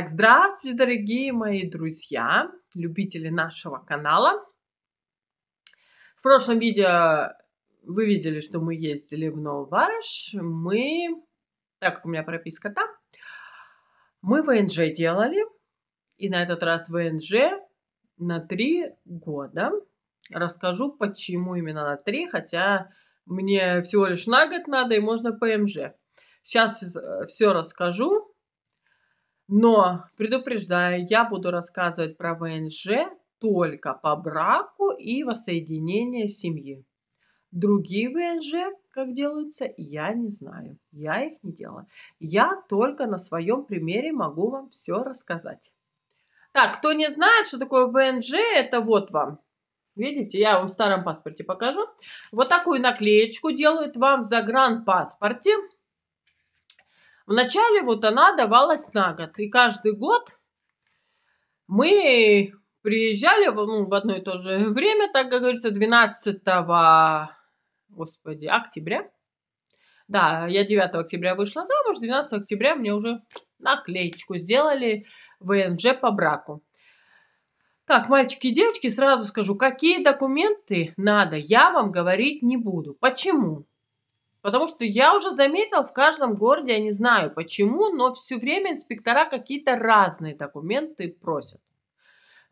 Итак, здравствуйте, дорогие мои друзья, любители нашего канала. В прошлом видео вы видели, что мы ездили в Нововарш. Мы, так как у меня прописка там, мы ВНЖ делали. И на этот раз ВНЖ на три года. Расскажу, почему именно на три, хотя мне всего лишь на год надо и можно ПМЖ. Сейчас все расскажу но предупреждаю, я буду рассказывать про ВНЖ только по браку и воссоединение семьи. Другие ВНЖ, как делаются, я не знаю. Я их не делала. Я только на своем примере могу вам все рассказать. Так, кто не знает, что такое ВНЖ, это вот вам. Видите, я вам в старом паспорте покажу. Вот такую наклеечку делают вам в загранпаспорте. паспорте Вначале вот она давалась на год. И каждый год мы приезжали ну, в одно и то же время, так как говорится, 12 господи, октября. Да, я 9 октября вышла замуж, 12 октября мне уже наклеечку сделали ВНЖ по браку. Так, мальчики и девочки, сразу скажу, какие документы надо, я вам говорить не буду. Почему? Потому что я уже заметил в каждом городе, я не знаю почему, но все время инспектора какие-то разные документы просят.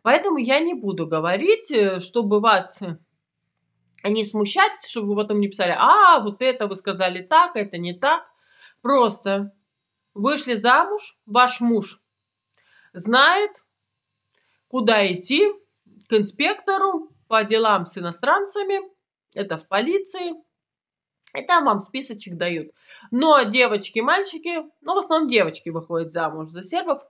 Поэтому я не буду говорить, э, чтобы вас э, не смущать, чтобы вы потом не писали, а вот это вы сказали так, это не так. Просто вышли замуж, ваш муж знает, куда идти, к инспектору по делам с иностранцами, это в полиции – и там вам списочек дают. Но девочки, мальчики, ну, в основном девочки выходят замуж за сербов.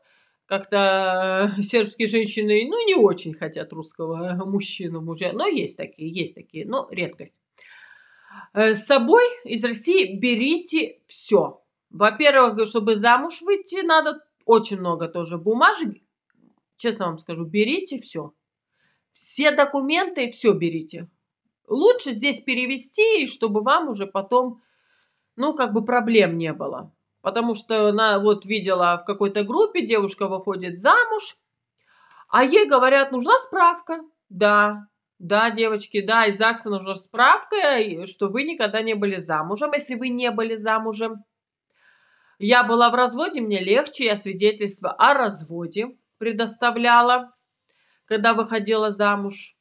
Как-то э, сербские женщины, ну, не очень хотят русского э, мужчину, мужа. Но есть такие, есть такие, но редкость. Э, с собой из России берите все. Во-первых, чтобы замуж выйти, надо очень много тоже бумажек. Честно вам скажу, берите все. Все документы, все берите. Лучше здесь перевести, чтобы вам уже потом, ну, как бы проблем не было. Потому что она вот видела в какой-то группе, девушка выходит замуж, а ей говорят, нужна справка. Да, да, девочки, да, из ЗАГСа нужна справка, что вы никогда не были замужем, если вы не были замужем. Я была в разводе, мне легче, я свидетельство о разводе предоставляла, когда выходила замуж.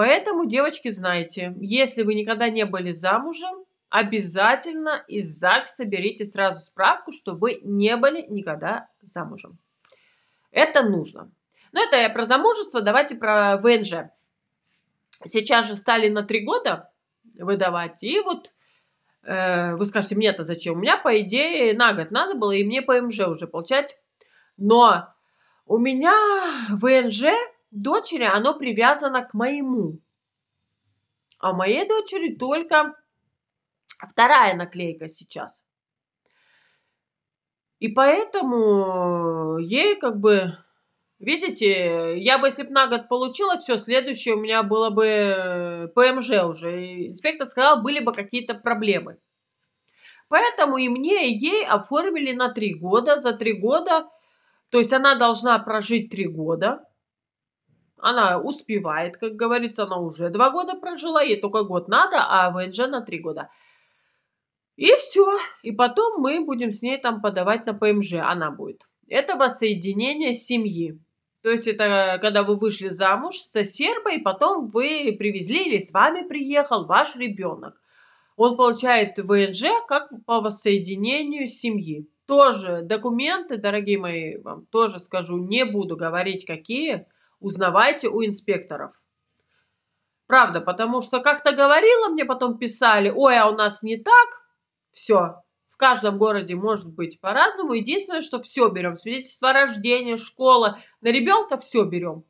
Поэтому, девочки, знаете, если вы никогда не были замужем, обязательно из ЗАГСа берите сразу справку, что вы не были никогда замужем. Это нужно. Но ну, это я про замужество, давайте про ВНЖ. Сейчас же стали на три года выдавать, и вот э, вы скажете, мне-то зачем? У меня, по идее, на год надо было, и мне ПМЖ уже получать. Но у меня ВНЖ дочери оно привязано к моему. А моей дочери только вторая наклейка сейчас. И поэтому э, ей как бы, видите, я бы если бы на год получила, все, следующее у меня было бы э, ПМЖ уже. И инспектор сказал, были бы какие-то проблемы. Поэтому и мне, и ей оформили на три года. За три года, то есть она должна прожить три года – она успевает, как говорится, она уже два года прожила, ей только год надо, а ВНЖ на три года. И все. И потом мы будем с ней там подавать на ПМЖ, она будет. Это воссоединение семьи. То есть это когда вы вышли замуж со серба, и потом вы привезли или с вами приехал ваш ребенок. Он получает ВНЖ как по воссоединению семьи. Тоже документы, дорогие мои, вам тоже скажу, не буду говорить какие – Узнавайте у инспекторов. Правда, потому что как-то говорила мне, потом писали, ой, а у нас не так. Все. В каждом городе может быть по-разному. Единственное, что все берем. Свидетельство о рождении, школа. На ребенка все берем.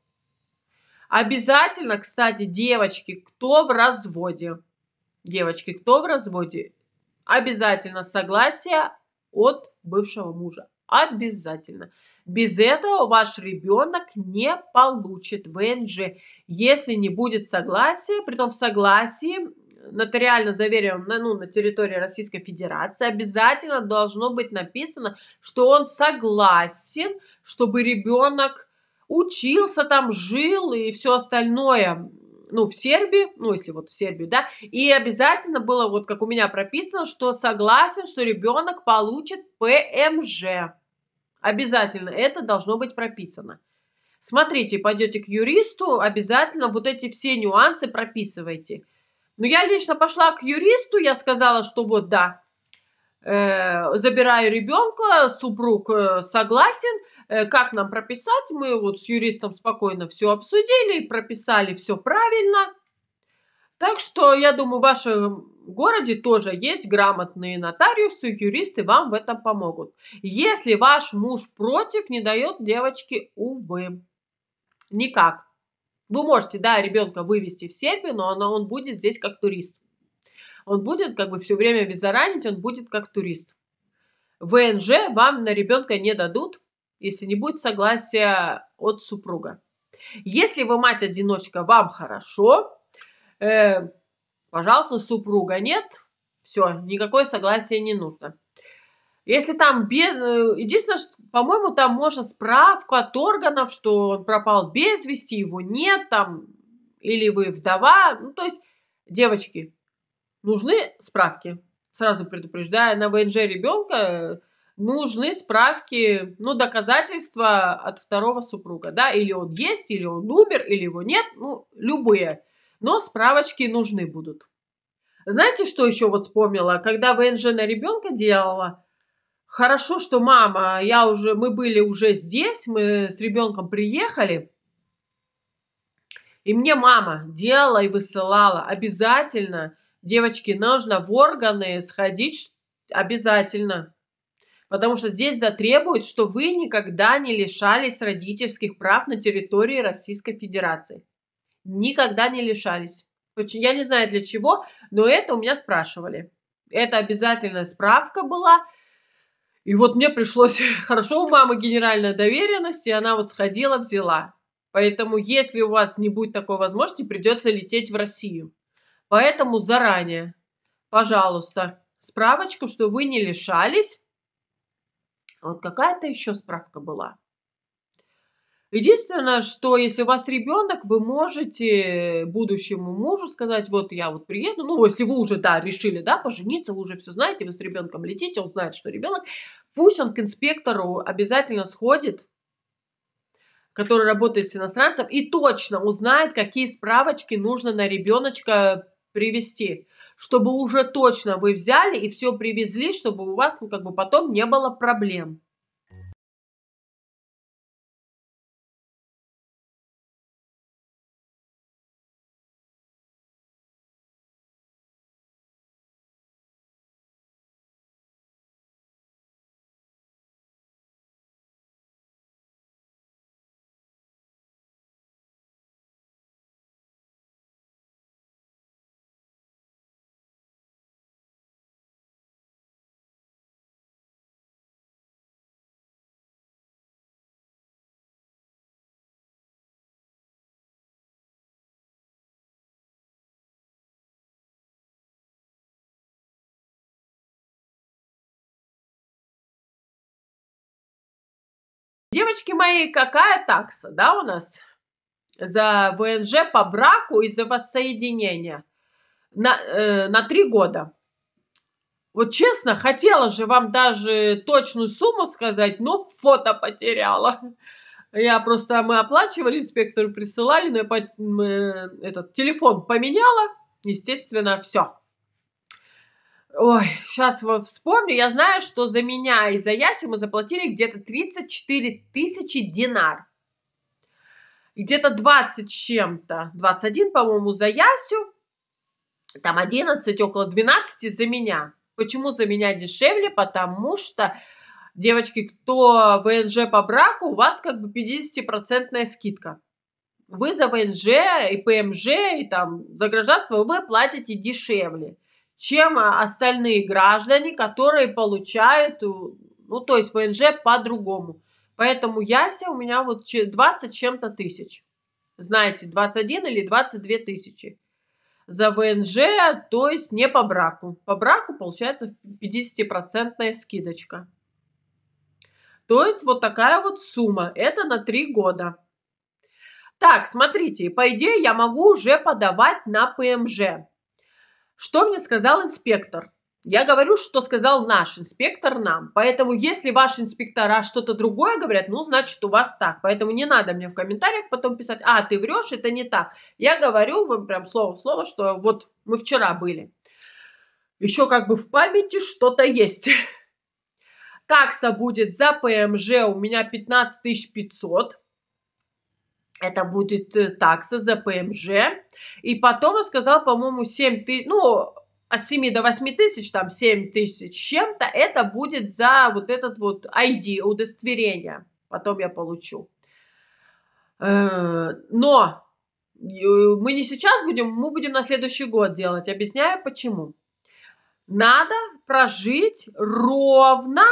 Обязательно, кстати, девочки, кто в разводе. Девочки, кто в разводе? Обязательно согласие от бывшего мужа. Обязательно. Без этого ваш ребенок не получит ВНЖ. Если не будет согласия, при том в согласии нотариально заверенном на, ну, на территории Российской Федерации, обязательно должно быть написано, что он согласен, чтобы ребенок учился там, жил и все остальное, ну, в Сербии, ну, если вот в Сербии, да, и обязательно было, вот как у меня прописано, что согласен, что ребенок получит ПМЖ. Обязательно это должно быть прописано. Смотрите, пойдете к юристу, обязательно вот эти все нюансы прописывайте. Но я лично пошла к юристу, я сказала, что вот да, э, забираю ребенка, супруг э, согласен, э, как нам прописать, мы вот с юристом спокойно все обсудили, прописали все правильно. Так что я думаю, ваши городе тоже есть грамотные нотариусы, юристы вам в этом помогут. Если ваш муж против, не дает девочке, увы, никак. Вы можете, да, ребенка вывести в Сербию, но она, он будет здесь как турист. Он будет как бы все время визаранить, он будет как турист. ВНЖ вам на ребенка не дадут, если не будет согласия от супруга. Если вы мать-одиночка, вам хорошо. Э, Пожалуйста, супруга нет, все, никакое согласие не нужно. Если там без... Э, единственное, что, по-моему, там можно справку от органов, что он пропал без вести, его нет, там, или вы вдова. Ну, то есть, девочки, нужны справки. Сразу предупреждаю, на ВНЖ ребенка э, нужны справки, ну, доказательства от второго супруга, да, или он есть, или он умер, или его нет, ну, любые но справочки нужны будут. Знаете, что еще вот вспомнила? Когда ВНЖ на ребенка делала, хорошо, что мама, я уже, мы были уже здесь, мы с ребенком приехали, и мне мама делала и высылала обязательно, девочки, нужно в органы сходить обязательно, потому что здесь затребуют, что вы никогда не лишались родительских прав на территории Российской Федерации никогда не лишались. Я не знаю для чего, но это у меня спрашивали. Это обязательная справка была. И вот мне пришлось... Хорошо, у мамы генеральная доверенность, и она вот сходила, взяла. Поэтому, если у вас не будет такой возможности, придется лететь в Россию. Поэтому заранее, пожалуйста, справочку, что вы не лишались. Вот какая-то еще справка была. Единственное, что если у вас ребенок, вы можете будущему мужу сказать, вот я вот приеду, ну, если вы уже, да, решили, да, пожениться, вы уже все знаете, вы с ребенком летите, он знает, что ребенок, пусть он к инспектору обязательно сходит, который работает с иностранцем, и точно узнает, какие справочки нужно на ребеночка привести, чтобы уже точно вы взяли и все привезли, чтобы у вас, ну, как бы потом не было проблем. Девочки мои, какая такса, да, у нас за ВНЖ по браку и за воссоединение на, э, на три года. Вот честно, хотела же вам даже точную сумму сказать, но фото потеряла. Я просто, мы оплачивали, инспектору присылали, но я по, э, этот телефон поменяла, естественно, все. Ой, сейчас вот вспомню. Я знаю, что за меня и за Ясю мы заплатили где-то 34 тысячи динар. Где-то 20 чем-то, 21, по-моему, за Ясю, там 11, около 12 за меня. Почему за меня дешевле? Потому что, девочки, кто ВНЖ по браку, у вас как бы 50% скидка. Вы за ВНЖ и ПМЖ и там за гражданство вы платите дешевле чем а, остальные граждане, которые получают, э, ну, то есть ВНЖ по-другому. Поэтому яся у меня вот 20 чем-то тысяч. Знаете, 21 или 22 тысячи. За ВНЖ, то есть не по браку. По браку получается 50% скидочка. То есть вот такая вот сумма. Это на 3 года. Так, смотрите, по идее я могу уже подавать на ПМЖ. Что мне сказал инспектор? Я говорю, что сказал наш инспектор нам. Поэтому, если ваши инспектора что-то другое говорят, ну, значит, у вас так. Поэтому не надо мне в комментариях потом писать, а, ты врешь, это не так. Я говорю вам прям слово в слово, что вот мы вчера были. Еще как бы в памяти что-то есть. Такса будет за ПМЖ у меня 15 500 это будет э, такса за ПМЖ. И потом он сказал, по-моему, 7 тысяч, ну, от 7 до 8 тысяч, там 7 тысяч чем-то, это будет за вот этот вот ID, удостоверение. Потом я получу. Э, но э, мы не сейчас будем, мы будем на следующий год делать. Объясняю почему. Надо прожить ровно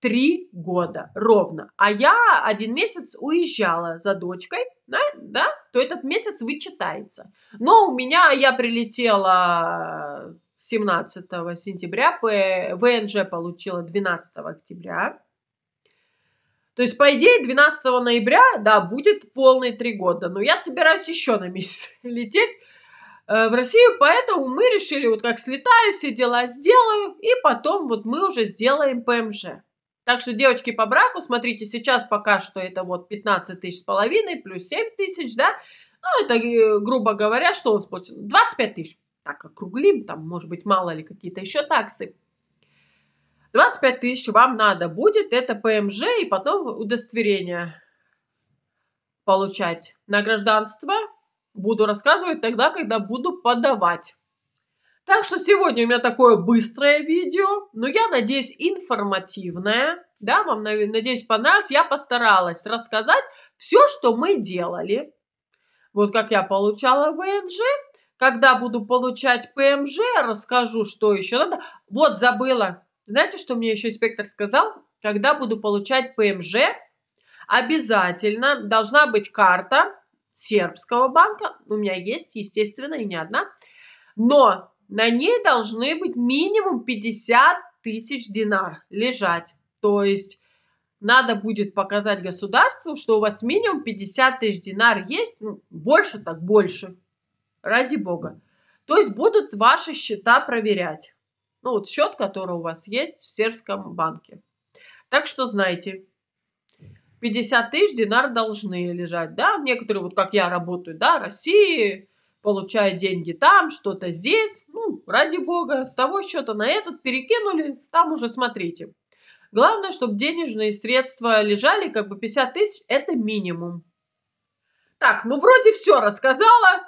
три года ровно. А я один месяц уезжала за дочкой, да, да, то этот месяц вычитается. Но у меня, я прилетела 17 сентября, ВНЖ получила 12 октября. То есть, по идее, 12 ноября, да, будет полные три года. Но я собираюсь еще на месяц лететь э, в Россию, поэтому мы решили, вот как слетаю, все дела сделаю, и потом вот мы уже сделаем ПМЖ. Так что, девочки, по браку, смотрите, сейчас пока что это вот 15 тысяч с половиной, плюс 7 тысяч, да, ну, это, э, грубо говоря, что у он сплачивает? 25 тысяч. Так, округлим, там, может быть, мало ли какие-то еще таксы. 25 тысяч вам надо будет, это ПМЖ и потом удостоверение получать на гражданство. Буду рассказывать тогда, когда буду подавать. Так что сегодня у меня такое быстрое видео, но я надеюсь информативное. Да, вам, надеюсь, понравилось. Я постаралась рассказать все, что мы делали. Вот как я получала ВНЖ. Когда буду получать ПМЖ, расскажу, что еще надо. Вот забыла. Знаете, что мне еще инспектор сказал? Когда буду получать ПМЖ, обязательно должна быть карта сербского банка. У меня есть, естественно, и не одна. Но на ней должны быть минимум 50 тысяч динар лежать. То есть надо будет показать государству, что у вас минимум 50 тысяч динар есть, ну, больше так больше, ради бога. То есть будут ваши счета проверять. Ну вот счет, который у вас есть в сербском банке. Так что знаете, 50 тысяч динар должны лежать, да, некоторые, вот как я работаю, да, России, получают деньги там, что-то здесь. Ну, ради бога, с того счета на этот перекинули, там уже смотрите. Главное, чтобы денежные средства лежали, как бы 50 тысяч – это минимум. Так, ну вроде все рассказала.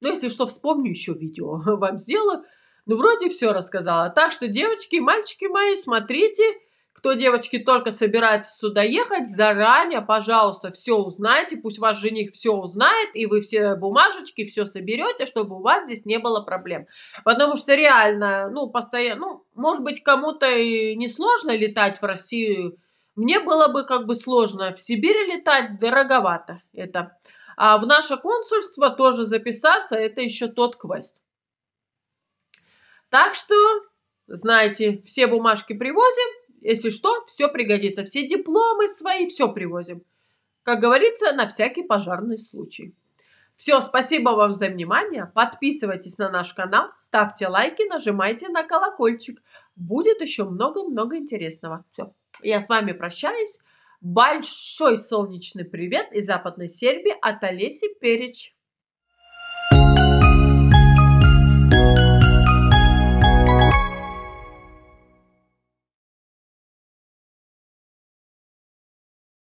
Ну, если что, вспомню еще видео вам сделаю. Ну, вроде все рассказала. Так что, девочки, и мальчики мои, смотрите – кто, девочки, только собирается сюда ехать, заранее, пожалуйста, все узнайте, пусть ваш жених все узнает, и вы все бумажечки, все соберете, чтобы у вас здесь не было проблем. Потому что реально, ну, постоянно, ну, может быть, кому-то и сложно летать в Россию, мне было бы как бы сложно. В Сибири летать дороговато это. А в наше консульство тоже записаться, это еще тот квест. Так что, знаете, все бумажки привозим, если что, все пригодится. Все дипломы свои, все привозим. Как говорится, на всякий пожарный случай. Все, спасибо вам за внимание. Подписывайтесь на наш канал, ставьте лайки, нажимайте на колокольчик. Будет еще много-много интересного. Все, я с вами прощаюсь. Большой солнечный привет из Западной Сербии от Олеси Переч.